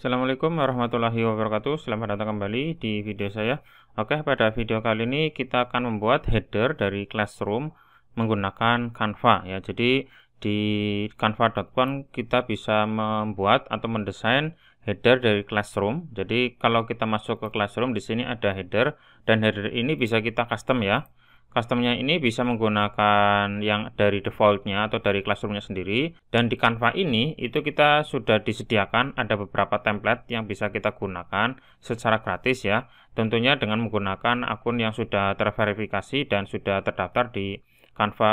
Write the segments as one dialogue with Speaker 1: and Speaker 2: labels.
Speaker 1: Assalamualaikum warahmatullahi wabarakatuh Selamat datang kembali di video saya Oke pada video kali ini kita akan membuat header dari classroom menggunakan Canva ya Jadi di canva.com kita bisa membuat atau mendesain header dari classroom Jadi kalau kita masuk ke classroom di sini ada header dan header ini bisa kita custom ya customnya ini bisa menggunakan yang dari defaultnya atau dari classroomnya sendiri dan di Canva ini itu kita sudah disediakan ada beberapa template yang bisa kita gunakan secara gratis ya tentunya dengan menggunakan akun yang sudah terverifikasi dan sudah terdaftar di Canva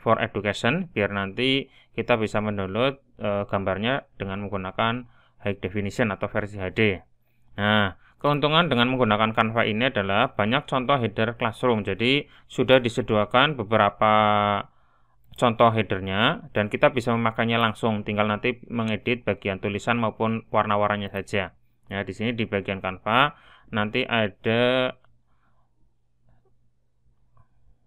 Speaker 1: for Education biar nanti kita bisa mendownload eh, gambarnya dengan menggunakan high definition atau versi HD nah Keuntungan dengan menggunakan Canva ini adalah banyak contoh header classroom. Jadi sudah disediakan beberapa contoh headernya dan kita bisa memakainya langsung. Tinggal nanti mengedit bagian tulisan maupun warna-warnanya saja. Ya, di sini di bagian Canva nanti ada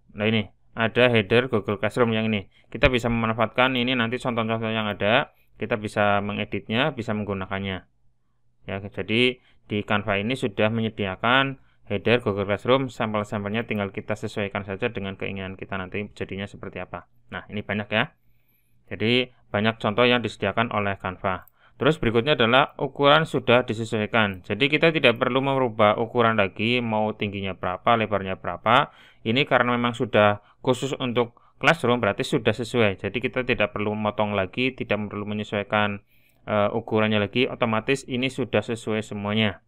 Speaker 1: Nah ini ada header Google Classroom yang ini. Kita bisa memanfaatkan ini nanti contoh-contoh yang ada, kita bisa mengeditnya, bisa menggunakannya. Ya, jadi di Canva ini sudah menyediakan header Google Classroom, sampel-sampelnya tinggal kita sesuaikan saja dengan keinginan kita nanti jadinya seperti apa. Nah, ini banyak ya. Jadi, banyak contoh yang disediakan oleh Canva. Terus berikutnya adalah ukuran sudah disesuaikan. Jadi kita tidak perlu merubah ukuran lagi, mau tingginya berapa, lebarnya berapa. Ini karena memang sudah khusus untuk classroom, berarti sudah sesuai. Jadi kita tidak perlu memotong lagi, tidak perlu menyesuaikan uh, ukurannya lagi otomatis ini sudah sesuai semuanya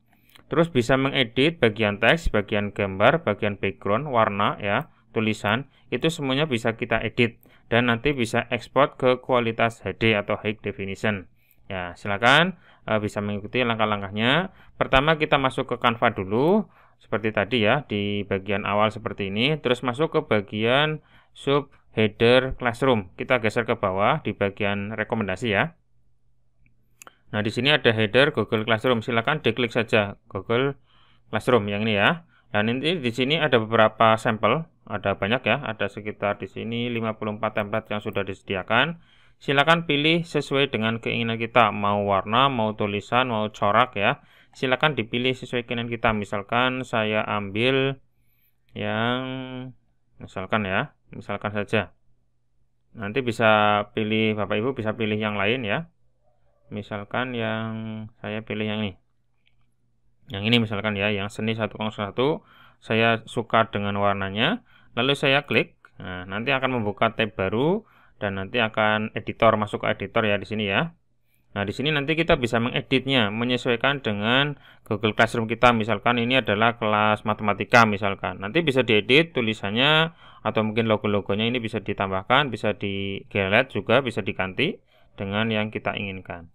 Speaker 1: terus bisa mengedit bagian teks bagian gambar bagian background warna ya tulisan itu semuanya bisa kita edit dan nanti bisa ekspor ke kualitas HD atau high definition ya silakan uh, bisa mengikuti langkah-langkahnya pertama kita masuk ke Canva dulu seperti tadi ya di bagian awal seperti ini terus masuk ke bagian sub header classroom kita geser ke bawah di bagian rekomendasi ya Nah, di sini ada header Google Classroom. Silakan diklik saja Google Classroom yang ini ya. Dan ini di sini ada beberapa sampel, ada banyak ya, ada sekitar di sini 54 template yang sudah disediakan. Silakan pilih sesuai dengan keinginan kita, mau warna, mau tulisan, mau corak ya. Silakan dipilih sesuai keinginan kita. Misalkan saya ambil yang misalkan ya, misalkan saja. Nanti bisa pilih Bapak Ibu bisa pilih yang lain ya misalkan yang saya pilih yang ini yang ini misalkan ya yang seni 101 saya suka dengan warnanya lalu saya klik nah nanti akan membuka tab baru dan nanti akan editor masuk ke editor ya di sini ya Nah, di sini nanti kita bisa mengeditnya, menyesuaikan dengan Google Classroom kita. Misalkan ini adalah kelas matematika misalkan. Nanti bisa diedit tulisannya atau mungkin logo-logonya ini bisa ditambahkan, bisa digelet juga, bisa diganti dengan yang kita inginkan.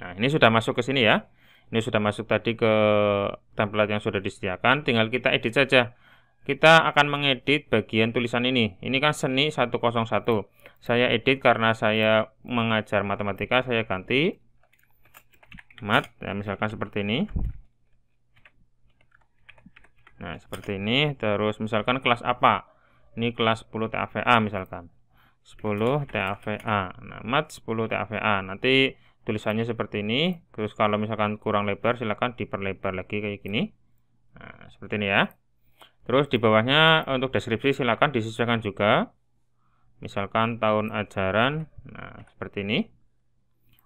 Speaker 1: Nah, ini sudah masuk ke sini ya. Ini sudah masuk tadi ke template yang sudah disediakan, tinggal kita edit saja. Kita akan mengedit bagian tulisan ini. Ini kan seni 101. Saya edit karena saya mengajar matematika, saya ganti mat, ya, misalkan seperti ini. Nah, seperti ini. Terus misalkan kelas apa? Ini kelas 10 TAVA misalkan. 10 TAVA. Nah, mat 10 TAVA. Nanti tulisannya seperti ini terus kalau misalkan kurang lebar silahkan diperlebar lagi kayak gini nah, seperti ini ya terus di bawahnya untuk deskripsi silahkan disesuaikan juga misalkan tahun ajaran nah seperti ini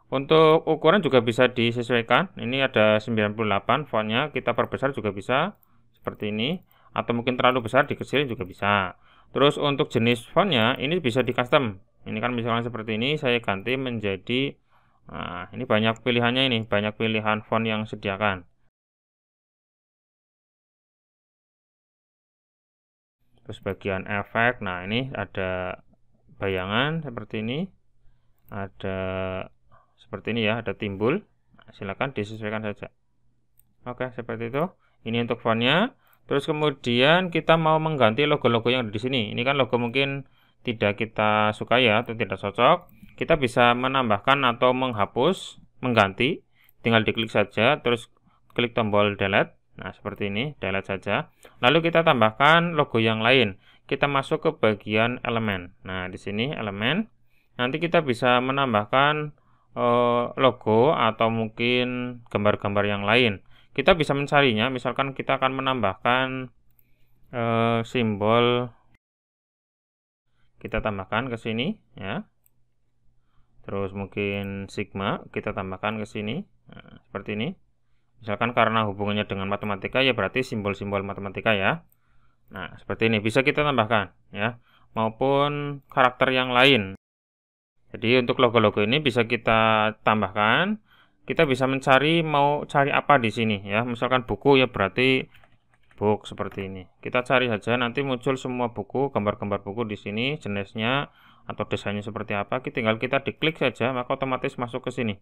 Speaker 1: untuk ukuran juga bisa disesuaikan ini ada 98 fontnya kita perbesar juga bisa seperti ini atau mungkin terlalu besar dikecilin juga bisa Terus untuk jenis fontnya ini bisa di custom. Ini kan misalkan seperti ini saya ganti menjadi Nah, ini banyak pilihannya ini, banyak pilihan font yang sediakan. Terus bagian efek, nah ini ada bayangan seperti ini, ada seperti ini ya, ada timbul. Nah, silakan disesuaikan saja. Oke, seperti itu. Ini untuk fontnya. Terus kemudian kita mau mengganti logo-logo yang ada di sini. Ini kan logo mungkin tidak kita suka ya atau tidak cocok, kita bisa menambahkan atau menghapus, mengganti. Tinggal diklik saja, terus klik tombol delete. Nah, seperti ini, delete saja. Lalu kita tambahkan logo yang lain. Kita masuk ke bagian elemen. Nah, di sini elemen. Nanti kita bisa menambahkan eh, logo atau mungkin gambar-gambar yang lain. Kita bisa mencarinya, misalkan kita akan menambahkan eh, simbol kita tambahkan ke sini ya. Terus mungkin sigma kita tambahkan ke sini nah, seperti ini. Misalkan karena hubungannya dengan matematika ya berarti simbol-simbol matematika ya. Nah, seperti ini bisa kita tambahkan ya maupun karakter yang lain. Jadi untuk logo-logo ini bisa kita tambahkan. Kita bisa mencari mau cari apa di sini ya. Misalkan buku ya berarti book seperti ini. Kita cari saja nanti muncul semua buku, gambar-gambar buku di sini, jenisnya atau desainnya seperti apa. Kita tinggal kita diklik saja, maka otomatis masuk ke sini.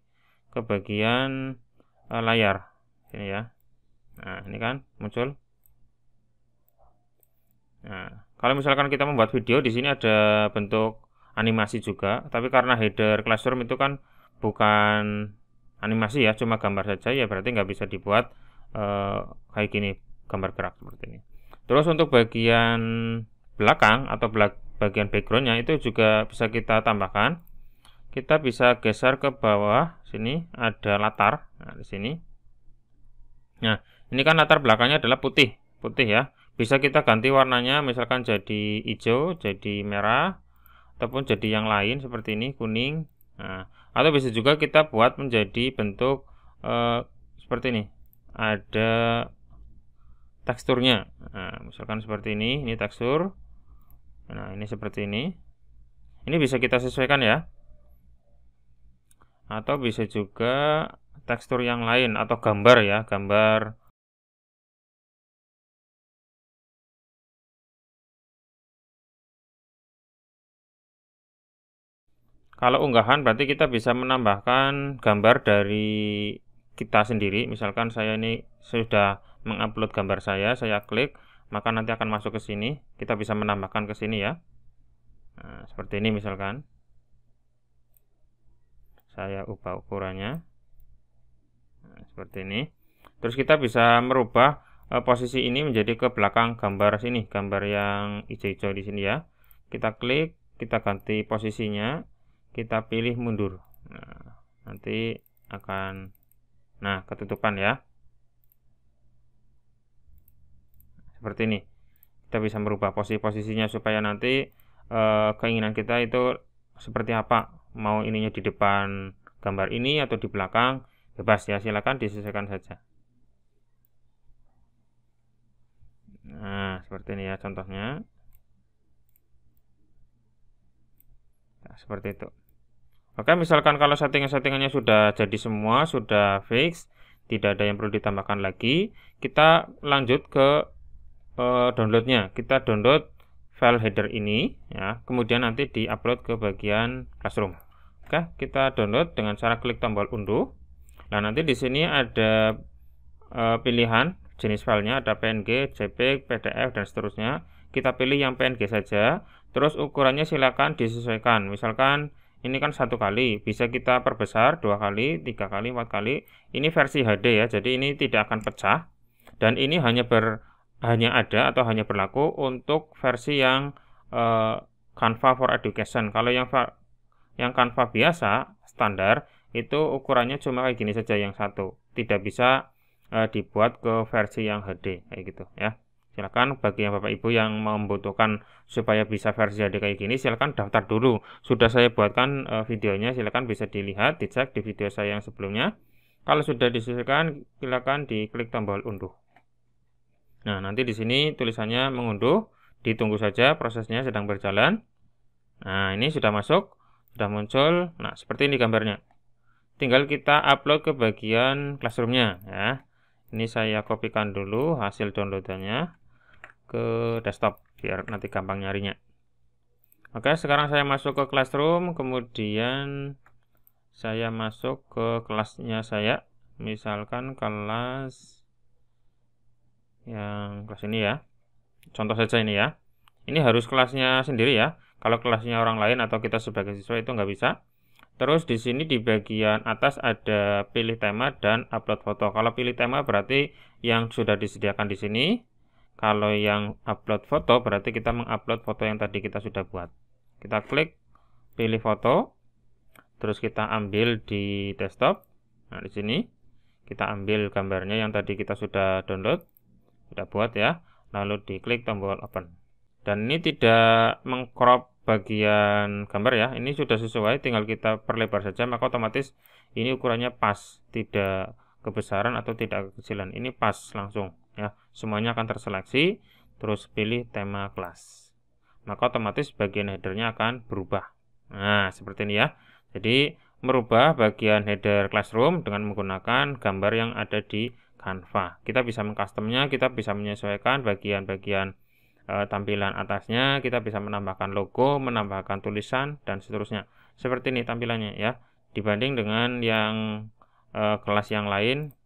Speaker 1: Ke bagian uh, layar. ini ya. Nah, ini kan muncul. Nah, kalau misalkan kita membuat video di sini ada bentuk animasi juga, tapi karena header classroom itu kan bukan animasi ya, cuma gambar saja ya berarti nggak bisa dibuat uh, kayak gini gambar gerak seperti ini. Terus untuk bagian belakang atau bagian backgroundnya itu juga bisa kita tambahkan. Kita bisa geser ke bawah sini ada latar nah, di sini. Nah ini kan latar belakangnya adalah putih putih ya. Bisa kita ganti warnanya misalkan jadi hijau, jadi merah ataupun jadi yang lain seperti ini kuning. Nah, atau bisa juga kita buat menjadi bentuk eh, seperti ini. Ada teksturnya. Nah, misalkan seperti ini, ini tekstur. Nah, ini seperti ini. Ini bisa kita sesuaikan ya. Atau bisa juga tekstur yang lain atau gambar ya, gambar Kalau unggahan berarti kita bisa menambahkan gambar dari kita sendiri. Misalkan saya ini sudah mengupload gambar saya, saya klik, maka nanti akan masuk ke sini. Kita bisa menambahkan ke sini ya. Nah, seperti ini misalkan. Saya ubah ukurannya. Nah, seperti ini. Terus kita bisa merubah eh, posisi ini menjadi ke belakang gambar sini, gambar yang hijau-hijau di sini ya. Kita klik, kita ganti posisinya, kita pilih mundur. Nah, nanti akan nah ketutupan ya. seperti ini kita bisa merubah posisi-posisinya supaya nanti e, keinginan kita itu seperti apa mau ininya di depan gambar ini atau di belakang bebas ya silakan disesuaikan saja nah seperti ini ya contohnya nah, seperti itu oke misalkan kalau settingan-settingannya sudah jadi semua sudah fix tidak ada yang perlu ditambahkan lagi kita lanjut ke uh, downloadnya kita download file header ini ya kemudian nanti diupload ke bagian classroom oke kita download dengan cara klik tombol unduh nah nanti di sini ada uh, pilihan jenis filenya ada PNG, JPEG, PDF dan seterusnya kita pilih yang PNG saja terus ukurannya silakan disesuaikan misalkan ini kan satu kali bisa kita perbesar dua kali tiga kali empat kali ini versi HD ya jadi ini tidak akan pecah dan ini hanya ber hanya ada atau hanya berlaku untuk versi yang uh, Canva for Education. Kalau yang yang Canva biasa standar itu ukurannya cuma kayak gini saja yang satu, tidak bisa uh, dibuat ke versi yang HD kayak gitu ya. Silakan bagi yang Bapak Ibu yang membutuhkan supaya bisa versi HD kayak gini silakan daftar dulu. Sudah saya buatkan uh, videonya silakan bisa dilihat, dicek di video saya yang sebelumnya. Kalau sudah disesuaikan silakan diklik tombol unduh. Nah, nanti di sini tulisannya mengunduh, ditunggu saja prosesnya sedang berjalan. Nah, ini sudah masuk, sudah muncul. Nah, seperti ini gambarnya. Tinggal kita upload ke bagian classroomnya ya. Ini saya kopikan dulu hasil downloadannya ke desktop biar nanti gampang nyarinya. Oke, sekarang saya masuk ke classroom, kemudian saya masuk ke kelasnya saya. Misalkan kelas yang kelas ini ya. Contoh saja ini ya. Ini harus kelasnya sendiri ya. Kalau kelasnya orang lain atau kita sebagai siswa itu nggak bisa. Terus di sini di bagian atas ada pilih tema dan upload foto. Kalau pilih tema berarti yang sudah disediakan di sini. Kalau yang upload foto berarti kita mengupload foto yang tadi kita sudah buat. Kita klik pilih foto. Terus kita ambil di desktop. Nah, di sini kita ambil gambarnya yang tadi kita sudah download kita buat ya lalu diklik tombol open dan ini tidak mengcrop bagian gambar ya ini sudah sesuai tinggal kita perlebar saja maka otomatis ini ukurannya pas tidak kebesaran atau tidak kekecilan ini pas langsung ya semuanya akan terseleksi terus pilih tema kelas maka otomatis bagian headernya akan berubah nah seperti ini ya jadi merubah bagian header classroom dengan menggunakan gambar yang ada di kanva kita bisa mengcustomnya kita bisa menyesuaikan bagian-bagian e, tampilan atasnya kita bisa menambahkan logo menambahkan tulisan dan seterusnya seperti ini tampilannya ya dibanding dengan yang e, kelas yang lain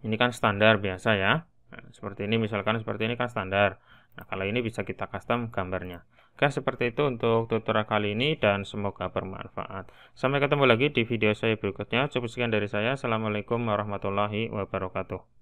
Speaker 1: ini kan standar biasa ya nah, seperti ini misalkan seperti ini kan standar nah kalau ini bisa kita custom gambarnya Oke, seperti itu untuk tutorial kali ini dan semoga bermanfaat. Sampai ketemu lagi di video saya berikutnya. Cukup sekian dari saya. Assalamualaikum warahmatullahi wabarakatuh.